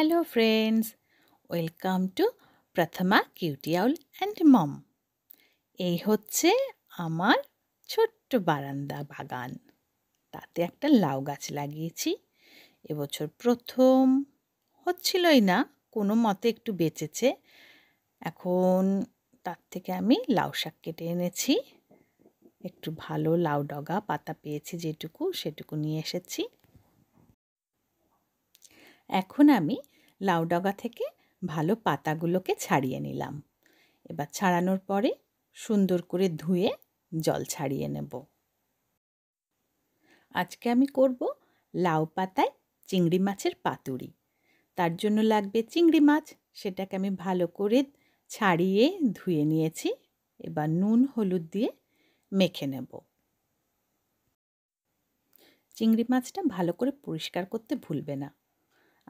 hello friends welcome to Prathama আউল and mom এই হচ্ছে আমার ছোট্ট বারান্দা বাগান তাতে একটা লাউ গাছ লাগিয়েছি এবছর প্রথম হচ্ছিলই না কোনো মতে একটু বেঁচেছে এখন তার থেকে আমি লাউ শাক কেটে এনেছি একটু ভালো লাউ ডগা পাতা পেয়েছি যেটুকু সেটুকু নিয়ে এসেছি এখন আমি লাউ ডগা থেকে ভালো পাতাগুলোকে ছাড়িয়ে নিলাম এবার ছাড়ানোর পরে সুন্দর করে ধুয়ে জল ছাড়িয়ে নেব আজকে আমি করব লাউ পাতায় চিংড়ি মাছের পাতুরি তার জন্য লাগবে চিংড়ি মাছ সেটাকে আমি ভালো করে ছাড়িয়ে ধুয়ে নিয়েছি এবার নুন হলুদ দিয়ে মেখে নেব চিংড়ি মাছটা ভালো করে পরিষ্কার করতে ভুলবে না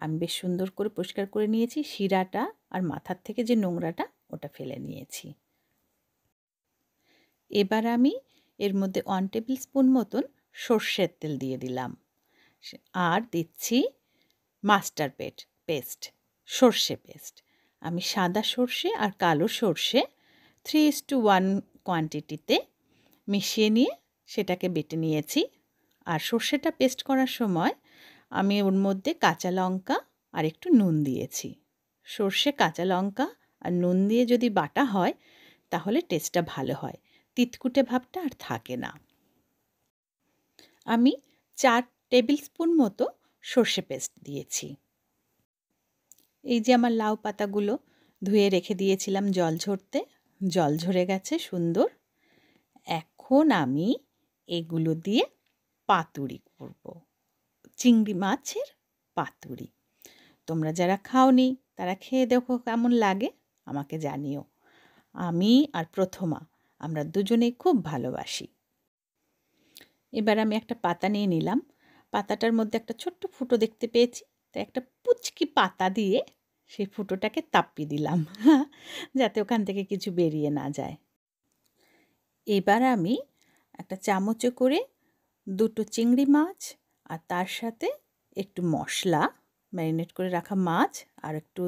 আমি বেশ সুন্দর করে পরিষ্কার করে নিয়েছি শিরাটা আর মাথার থেকে যে নোংরাটা ওটা ফেলে নিয়েছি এবার আমি এর মধ্যে ওয়ান টেবিল স্পুন মতন সর্ষের তেল দিয়ে দিলাম আর দিচ্ছি মাস্টার পেট পেস্ট সর্ষে পেস্ট আমি সাদা সর্ষে আর কালো সর্ষে থ্রি ইস টু ওয়ান কোয়ান্টিটিতে মিশিয়ে নিয়ে সেটাকে বেটে নিয়েছি আর সর্ষেটা পেস্ট করার সময় আমি ওর মধ্যে কাঁচা লঙ্কা আর একটু নুন দিয়েছি সর্ষে কাঁচা লঙ্কা আর নুন দিয়ে যদি বাটা হয় তাহলে টেস্টটা ভালো হয় তিতকুটে ভাবটা আর থাকে না আমি চার টেবিল স্পুন মতো সর্ষে পেস্ট দিয়েছি এই যে আমার লাউ পাতাগুলো ধুয়ে রেখে দিয়েছিলাম জল ঝরতে জল ঝরে গেছে সুন্দর এখন আমি এগুলো দিয়ে পাতুড়ি করবো চিংড়ি মাছের পাতুরি তোমরা যারা খাওনি তারা খেয়ে দেখো কেমন লাগে আমাকে জানিও আমি আর প্রথমা আমরা দুজনেই খুব ভালোবাসি এবার আমি একটা পাতা নিয়ে নিলাম পাতাটার মধ্যে একটা ছোট্ট ফুটো দেখতে পেয়েছি তাই একটা পুচকি পাতা দিয়ে সেই ফুটোটাকে তাপ্পিয়ে দিলাম যাতে ওখান থেকে কিছু বেরিয়ে না যায় এবার আমি একটা চামচে করে দুটো চিংড়ি মাছ আর তার সাথে একটু মশলা ম্যারিনেট করে রাখা মাছ আর একটু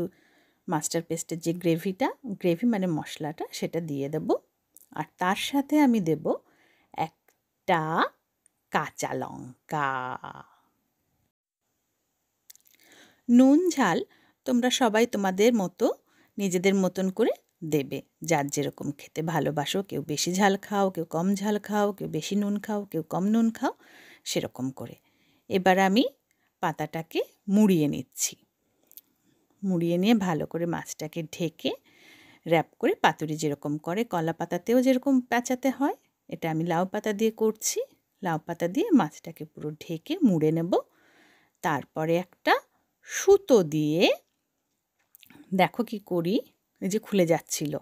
মাস্টার পেস্টের যে গ্রেভিটা গ্রেভি মানে মশলাটা সেটা দিয়ে দেব আর তার সাথে আমি দেব একটা কাঁচা লঙ্কা নুন ঝাল তোমরা সবাই তোমাদের মতো নিজেদের মতন করে দেবে যার যেরকম খেতে ভালোবাসো কেউ বেশি ঝাল খাও কেউ কম ঝাল খাও কেউ বেশি নুন খাও কেউ কম নুন খাও সেরকম করে এবার আমি পাতাটাকে মুড়িয়ে নিচ্ছি মুড়িয়ে নিয়ে ভালো করে মাছটাকে ঢেকে র্যাপ করে পাতুরি যেরকম করে কলা পাতাতেও যেরকম পেঁচাতে হয় এটা আমি লাউ পাতা দিয়ে করছি লাউ পাতা দিয়ে মাছটাকে পুরো ঢেকে মুড়ে নেব তারপরে একটা সুতো দিয়ে দেখো কি করি এই যে খুলে যাচ্ছিল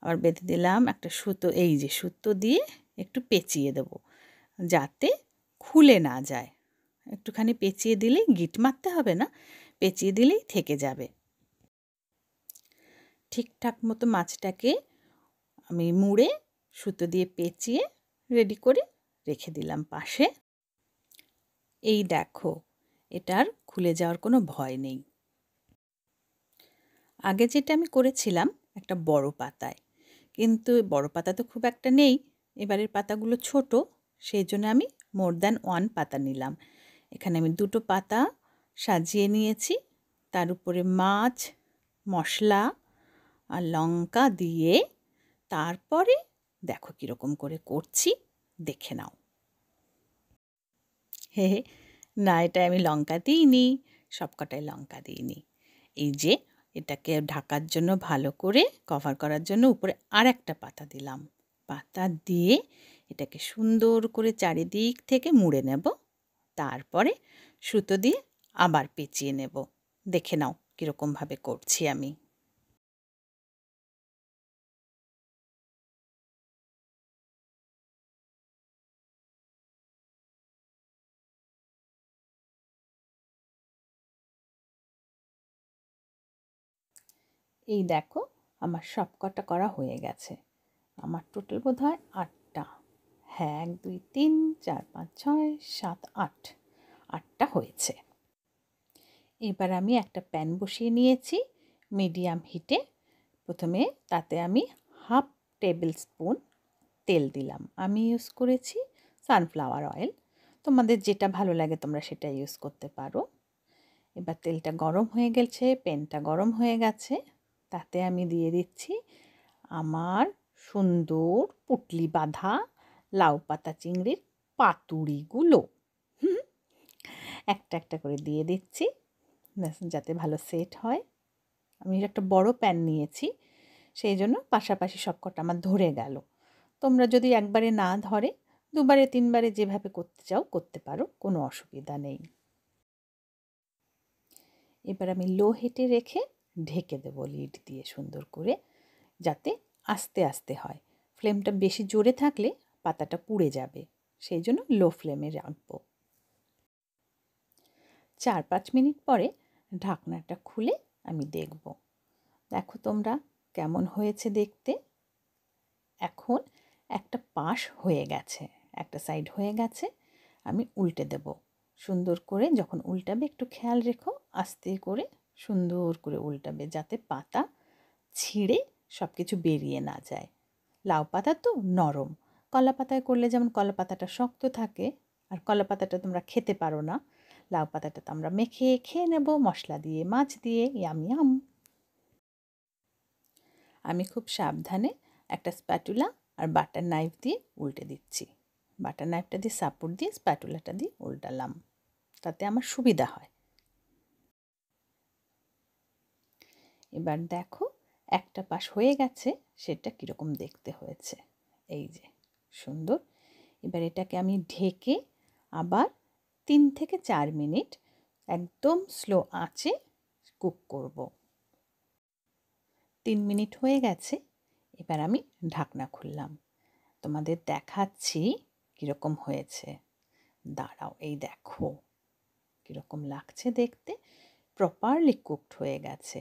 আবার বেঁধে দিলাম একটা সুতো এই যে সুতো দিয়ে একটু পেঁচিয়ে দেব যাতে খুলে না যায় একটুখানি পেঁচিয়ে দিলেই গিট মারতে হবে না পেঁচিয়ে দিলেই থেকে যাবে ঠিকঠাক মতো মাছটাকে আমি মুড়ে সুতো দিয়ে পেঁচিয়ে রেডি করে রেখে দিলাম পাশে এই দেখো এটার খুলে যাওয়ার কোনো ভয় নেই আগে যেটা আমি করেছিলাম একটা বড় পাতায় কিন্তু বড় পাতা তো খুব একটা নেই এবারের পাতাগুলো ছোট সেই জন্য আমি মোর দ্যান ওয়ান পাতা নিলাম এখানে আমি দুটো পাতা সাজিয়ে নিয়েছি তার উপরে মাছ মশলা আর লঙ্কা দিয়ে তারপরে দেখো কীরকম করে করছি দেখে নাও হে না এটা আমি লঙ্কা দিইনি সবকটায় লঙ্কা দিইনি এই যে এটাকে ঢাকার জন্য ভালো করে কভার করার জন্য উপরে আর একটা পাতা দিলাম পাতা দিয়ে এটাকে সুন্দর করে চারিদিক থেকে মুড়ে নেব তারপরে সুতো দিয়ে আবার পেঁচিয়ে নেব দেখে নাও কীরকমভাবে করছি আমি এই দেখো আমার সবকটা করা হয়ে গেছে আমার টোটাল বোধ হয় হ্যাঁ এক দুই তিন চার পাঁচ ছয় সাত আট আটটা হয়েছে এবার আমি একটা প্যান বসিয়ে নিয়েছি মিডিয়াম হিটে প্রথমে তাতে আমি হাফ টেবিল স্পুন তেল দিলাম আমি ইউজ করেছি সানফ্লাওয়ার অয়েল তোমাদের যেটা ভালো লাগে তোমরা সেটা ইউজ করতে পারো এবার তেলটা গরম হয়ে গেছে প্যানটা গরম হয়ে গেছে তাতে আমি দিয়ে দিচ্ছি আমার সুন্দর পুটলি বাঁধা লাউ পাতা চিংড়ির পাতুড়িগুলো হুম একটা একটা করে দিয়ে দিচ্ছি যাতে ভালো সেট হয় আমি একটা বড় প্যান নিয়েছি সেই জন্য পাশাপাশি সবকটা আমার ধরে গেল তোমরা যদি একবারে না ধরে দুবারে তিনবারে যেভাবে করতে চাও করতে পারো কোনো অসুবিধা নেই এবার আমি লো হেটে রেখে ঢেকে দেবো লিড দিয়ে সুন্দর করে যাতে আস্তে আস্তে হয় ফ্লেমটা বেশি জোরে থাকলে পাতাটা পুড়ে যাবে সেই জন্য লো ফ্লেমে রাখব চার পাঁচ মিনিট পরে ঢাকনাটা খুলে আমি দেখব দেখো তোমরা কেমন হয়েছে দেখতে এখন একটা পাশ হয়ে গেছে একটা সাইড হয়ে গেছে আমি উল্টে দেব সুন্দর করে যখন উল্টাবে একটু খেয়াল রেখো আস্তে করে সুন্দর করে উল্টাবে যাতে পাতা ছিঁড়ে সব কিছু বেরিয়ে না যায় লাউ পাতা তো নরম কলা পাতায় করলে যেমন কলা পাতাটা শক্ত থাকে আর কলা পাতাটা তোমরা খেতে পারো না লাউ পাতাটা তো আমরা মেখে খেয়ে নেব মশলা দিয়ে মাছ দিয়ে ইয়াম ইয়াম আমি খুব সাবধানে একটা স্প্যাটুলা আর বাটার নাইফ দিয়ে উল্টে দিচ্ছি বাটার নাইফটা দিয়ে সাপোর্ট দিয়ে স্প্যাটুলাটা দিয়ে উল্টালাম তাতে আমার সুবিধা হয় এবার দেখো একটা পাশ হয়ে গেছে সেটা কীরকম দেখতে হয়েছে এই যে সুন্দর এবার এটাকে আমি ঢেকে আবার তিন থেকে চার মিনিট একদম স্লো আঁচে কুক করব তিন মিনিট হয়ে গেছে এবার আমি ঢাকনা খুললাম তোমাদের দেখাচ্ছি কীরকম হয়েছে দাঁড়াও এই দেখো কীরকম লাগছে দেখতে প্রপারলি কুকড হয়ে গেছে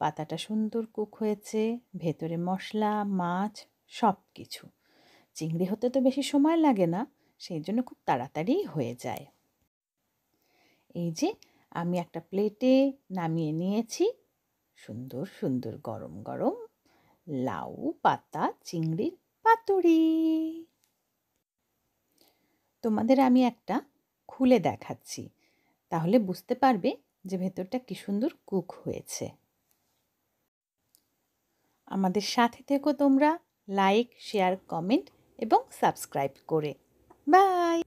পাতাটা সুন্দর কুক হয়েছে ভেতরে মশলা মাছ সব কিছু চিংড়ি হতে তো বেশি সময় লাগে না সেই জন্য খুব তাড়াতাড়ি হয়ে যায় এই যে আমি একটা প্লেটে নামিয়ে নিয়েছি সুন্দর সুন্দর গরম গরম লাউ পাতা চিংড়ির পাতুরি তোমাদের আমি একটা খুলে দেখাচ্ছি তাহলে বুঝতে পারবে যে ভেতরটা কি সুন্দর কুক হয়েছে আমাদের সাথে থেকো তোমরা লাইক শেয়ার কমেন্ট এবং সাবস্ক্রাইব করে বাই